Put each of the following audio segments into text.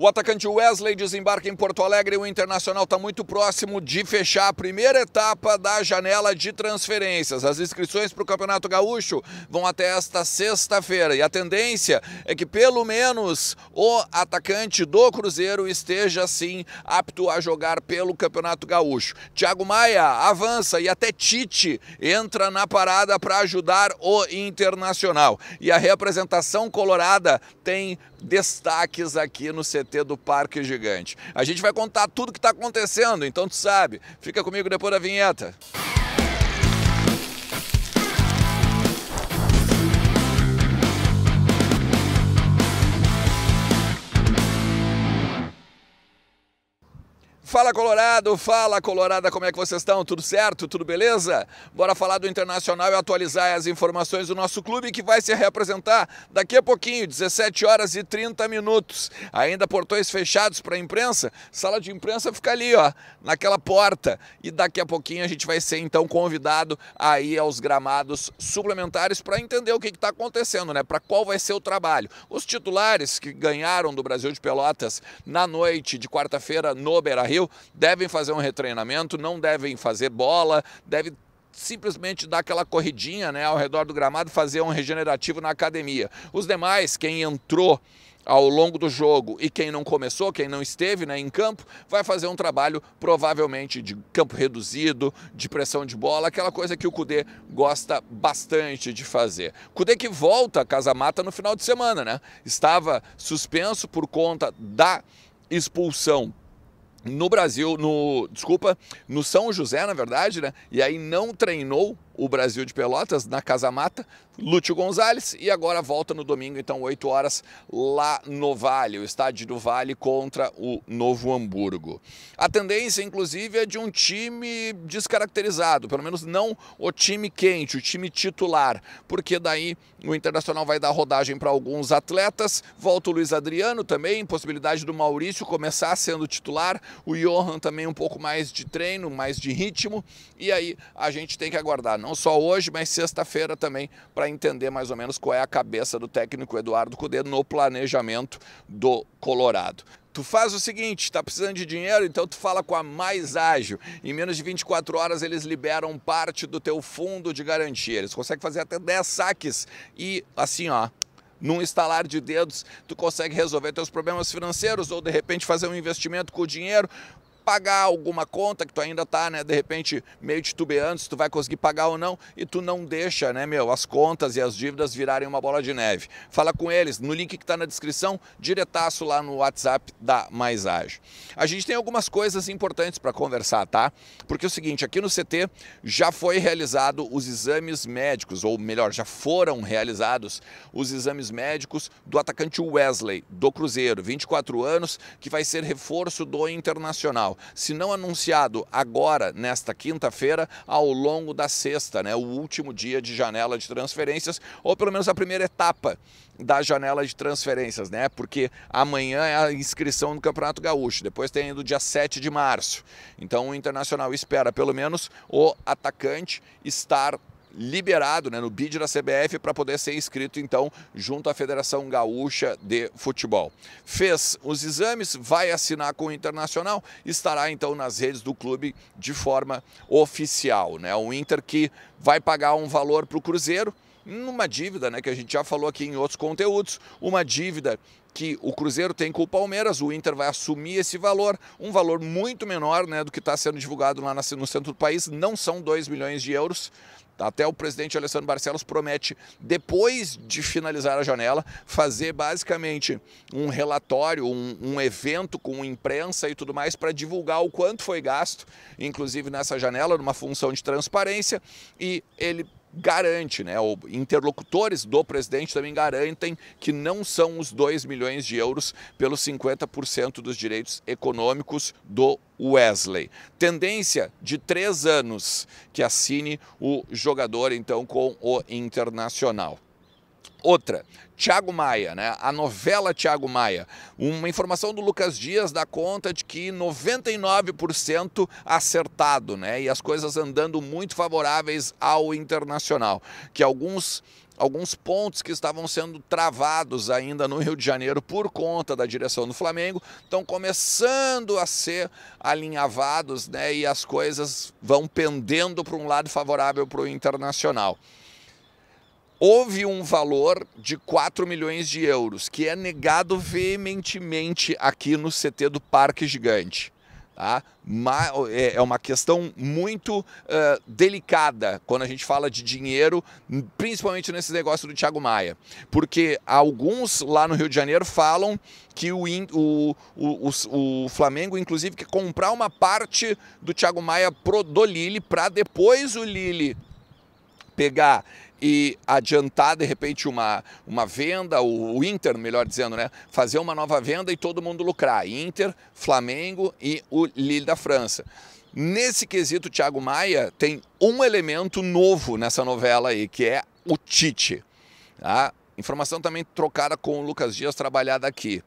O atacante Wesley desembarca em Porto Alegre e o Internacional está muito próximo de fechar a primeira etapa da janela de transferências. As inscrições para o Campeonato Gaúcho vão até esta sexta-feira e a tendência é que pelo menos o atacante do Cruzeiro esteja sim apto a jogar pelo Campeonato Gaúcho. Thiago Maia avança e até Tite entra na parada para ajudar o Internacional. E a representação colorada tem destaques aqui no CT do Parque Gigante. A gente vai contar tudo que está acontecendo, então tu sabe. Fica comigo depois da vinheta. Fala Colorado, fala Colorada, como é que vocês estão? Tudo certo? Tudo beleza? Bora falar do Internacional e atualizar as informações do nosso clube que vai se reapresentar daqui a pouquinho, 17 horas e 30 minutos. Ainda portões fechados para a imprensa, sala de imprensa fica ali, ó, naquela porta. E daqui a pouquinho a gente vai ser então convidado aí aos gramados suplementares para entender o que está acontecendo, né? Para qual vai ser o trabalho. Os titulares que ganharam do Brasil de Pelotas na noite de quarta-feira no Beira-Rio devem fazer um retreinamento, não devem fazer bola, devem simplesmente dar aquela corridinha né, ao redor do gramado, fazer um regenerativo na academia. Os demais, quem entrou ao longo do jogo e quem não começou, quem não esteve né, em campo, vai fazer um trabalho provavelmente de campo reduzido, de pressão de bola, aquela coisa que o Cudê gosta bastante de fazer. Cudê que volta a Casa Mata no final de semana, né? Estava suspenso por conta da expulsão no Brasil, no, desculpa, no São José, na verdade, né? E aí não treinou o Brasil de Pelotas na Casa Mata, Lúcio Gonzalez e agora volta no domingo, então 8 horas, lá no Vale, o estádio do Vale contra o Novo Hamburgo. A tendência, inclusive, é de um time descaracterizado, pelo menos não o time quente, o time titular, porque daí o Internacional vai dar rodagem para alguns atletas, volta o Luiz Adriano também, possibilidade do Maurício começar sendo titular, o Johan também um pouco mais de treino, mais de ritmo, e aí a gente tem que aguardar. Não não só hoje, mas sexta-feira também, para entender mais ou menos qual é a cabeça do técnico Eduardo Cudê no planejamento do Colorado. Tu faz o seguinte, está precisando de dinheiro, então tu fala com a Mais Ágil. Em menos de 24 horas eles liberam parte do teu fundo de garantia. Eles conseguem fazer até 10 saques e assim, ó, num estalar de dedos, tu consegue resolver teus problemas financeiros ou de repente fazer um investimento com o dinheiro pagar alguma conta que tu ainda tá, né, de repente meio titubeando se tu vai conseguir pagar ou não, e tu não deixa, né, meu, as contas e as dívidas virarem uma bola de neve. Fala com eles no link que está na descrição, diretaço lá no WhatsApp da Mais Ágil. A gente tem algumas coisas importantes para conversar, tá? Porque é o seguinte, aqui no CT já foi realizado os exames médicos, ou melhor, já foram realizados os exames médicos do atacante Wesley, do Cruzeiro, 24 anos, que vai ser reforço do Internacional se não anunciado agora, nesta quinta-feira, ao longo da sexta, né, o último dia de janela de transferências, ou pelo menos a primeira etapa da janela de transferências, né? Porque amanhã é a inscrição no Campeonato Gaúcho, depois tem ainda o dia 7 de março. Então o Internacional espera pelo menos o atacante estar liberado né, no bid da CBF para poder ser inscrito então junto à Federação Gaúcha de Futebol. Fez os exames, vai assinar com o Internacional, estará então nas redes do clube de forma oficial. Né? O Inter que vai pagar um valor para o Cruzeiro numa dívida, né, que a gente já falou aqui em outros conteúdos, uma dívida que o Cruzeiro tem com o Palmeiras, o Inter vai assumir esse valor, um valor muito menor né, do que está sendo divulgado lá no centro do país, não são 2 milhões de euros. Tá? Até o presidente Alessandro Barcelos promete, depois de finalizar a janela, fazer basicamente um relatório, um, um evento com imprensa e tudo mais para divulgar o quanto foi gasto, inclusive nessa janela, numa função de transparência. E ele garante, né, ou interlocutores do presidente também garantem que não são os 2 milhões de euros pelos 50% dos direitos econômicos do Wesley. Tendência de três anos que assine o jogador, então, com o Internacional. Outra, Tiago Maia, né? A novela Tiago Maia. Uma informação do Lucas Dias dá conta de que 99% acertado, né? E as coisas andando muito favoráveis ao internacional. Que alguns alguns pontos que estavam sendo travados ainda no Rio de Janeiro por conta da direção do Flamengo estão começando a ser alinhavados né, e as coisas vão pendendo para um lado favorável para o internacional houve um valor de 4 milhões de euros, que é negado veementemente aqui no CT do Parque Gigante. Tá? É, é uma questão muito uh, delicada quando a gente fala de dinheiro, principalmente nesse negócio do Thiago Maia. Porque alguns lá no Rio de Janeiro falam que o, o, o, o Flamengo, inclusive, que comprar uma parte do Thiago Maia pro, do Lille para depois o Lille pegar e adiantar de repente uma, uma venda, o, o Inter, melhor dizendo, né? Fazer uma nova venda e todo mundo lucrar. Inter, Flamengo e o Lille da França. Nesse quesito, Thiago Maia tem um elemento novo nessa novela aí, que é o Tite. Tá? Informação também trocada com o Lucas Dias, trabalhada aqui.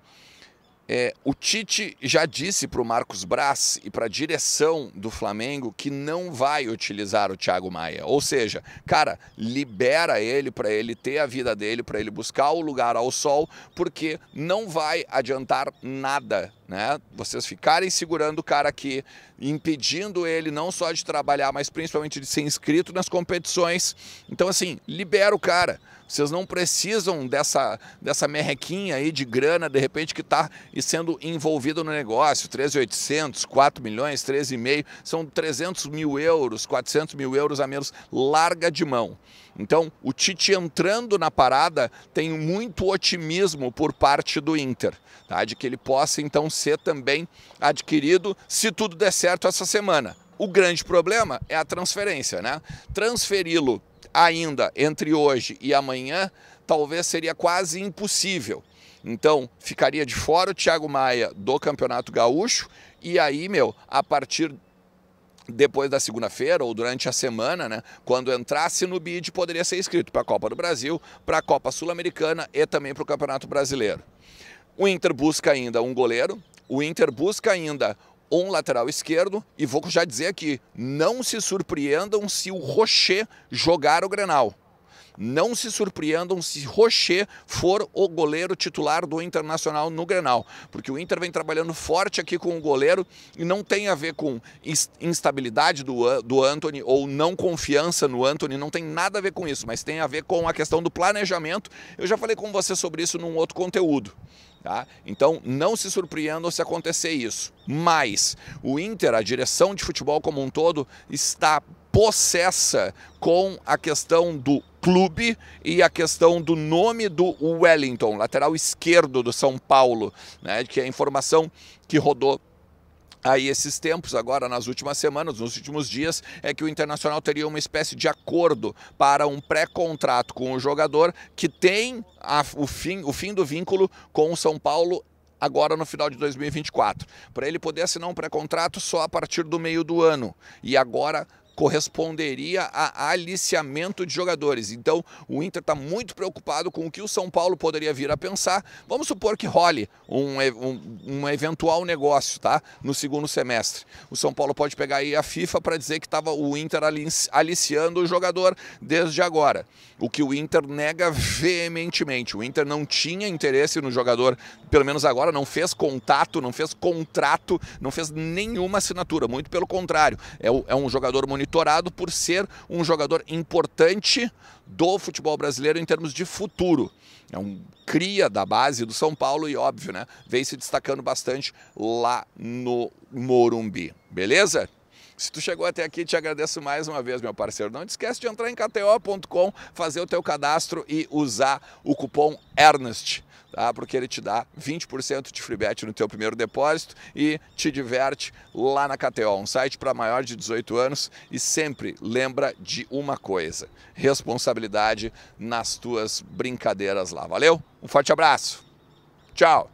É, o Tite já disse para o Marcos Braz e para a direção do Flamengo que não vai utilizar o Thiago Maia. Ou seja, cara, libera ele para ele ter a vida dele, para ele buscar o lugar ao sol, porque não vai adiantar nada né? Vocês ficarem segurando o cara aqui, impedindo ele não só de trabalhar, mas principalmente de ser inscrito nas competições. Então, assim, libera o cara. Vocês não precisam dessa, dessa merrequinha aí de grana, de repente, que está sendo envolvido no negócio. 13,800, 4 milhões, 13,5. São 300 mil euros, 400 mil euros a menos. Larga de mão. Então, o Tite entrando na parada tem muito otimismo por parte do Inter, tá? de que ele possa então ser também adquirido se tudo der certo essa semana. O grande problema é a transferência, né? Transferi-lo ainda entre hoje e amanhã talvez seria quase impossível. Então, ficaria de fora o Thiago Maia do Campeonato Gaúcho e aí, meu, a partir depois da segunda-feira ou durante a semana, né, quando entrasse no bid, poderia ser inscrito para a Copa do Brasil, para a Copa Sul-Americana e também para o Campeonato Brasileiro. O Inter busca ainda um goleiro, o Inter busca ainda um lateral esquerdo e vou já dizer aqui, não se surpreendam se o Rocher jogar o Grenal. Não se surpreendam se Rocher for o goleiro titular do Internacional no Grenal, porque o Inter vem trabalhando forte aqui com o goleiro e não tem a ver com instabilidade do, do Anthony ou não confiança no Anthony, não tem nada a ver com isso, mas tem a ver com a questão do planejamento. Eu já falei com você sobre isso num outro conteúdo. Tá? Então não se surpreendam se acontecer isso. Mas o Inter, a direção de futebol como um todo, está possessa com a questão do clube e a questão do nome do Wellington, lateral esquerdo do São Paulo, né, que é a informação que rodou aí esses tempos, agora nas últimas semanas, nos últimos dias, é que o Internacional teria uma espécie de acordo para um pré-contrato com o jogador que tem a, o, fim, o fim do vínculo com o São Paulo agora no final de 2024, para ele poder assinar um pré-contrato só a partir do meio do ano. E agora corresponderia a aliciamento de jogadores. Então, o Inter está muito preocupado com o que o São Paulo poderia vir a pensar. Vamos supor que role um, um, um eventual negócio, tá? No segundo semestre. O São Paulo pode pegar aí a FIFA para dizer que estava o Inter aliciando o jogador desde agora. O que o Inter nega veementemente. O Inter não tinha interesse no jogador, pelo menos agora, não fez contato, não fez contrato, não fez nenhuma assinatura. Muito pelo contrário, é, é um jogador monitorado monitorado por ser um jogador importante do futebol brasileiro em termos de futuro. É um cria da base do São Paulo e óbvio, né? Vem se destacando bastante lá no Morumbi. Beleza? Se tu chegou até aqui, te agradeço mais uma vez, meu parceiro. Não te esquece de entrar em kto.com, fazer o teu cadastro e usar o cupom ERNEST. Tá? Porque ele te dá 20% de freebet no teu primeiro depósito e te diverte lá na KTO, um site para maior de 18 anos e sempre lembra de uma coisa: responsabilidade nas tuas brincadeiras lá. Valeu? Um forte abraço. Tchau.